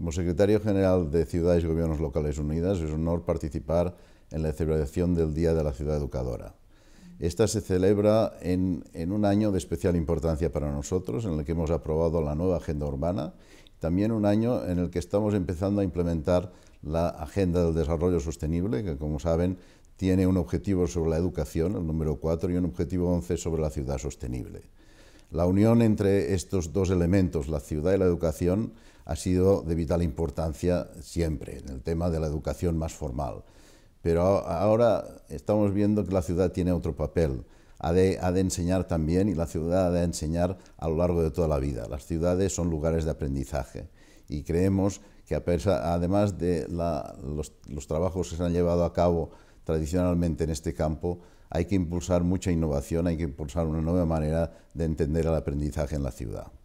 Como secretario general de Ciudades y Gobiernos Locales Unidas, es un honor participar en la celebración del Día de la Ciudad Educadora. Esta se celebra en, en, un año de especial importancia para nosotros, en el que hemos aprobado la nueva agenda urbana, también un año en el que estamos empezando a implementar la Agenda del Desarrollo Sostenible, que como saben tiene un objetivo sobre la educación, el número 4, y un objetivo 11 sobre la ciudad sostenible. La unión entre estos dos elementos, la ciudad y la educación, ha sido de vital importancia siempre en el tema de la educación más formal. Pero ahora estamos viendo que la ciudad tiene otro papel. Ha de, enseñar también y la ciudad ha de enseñar a lo largo de toda la vida. Las ciudades son lugares de aprendizaje y creemos que además de los trabajos que se han llevado a cabo tradicionalmente en este campo, hay que impulsar mucha innovación, hay que impulsar una nueva manera de entender el aprendizaje en la ciudad.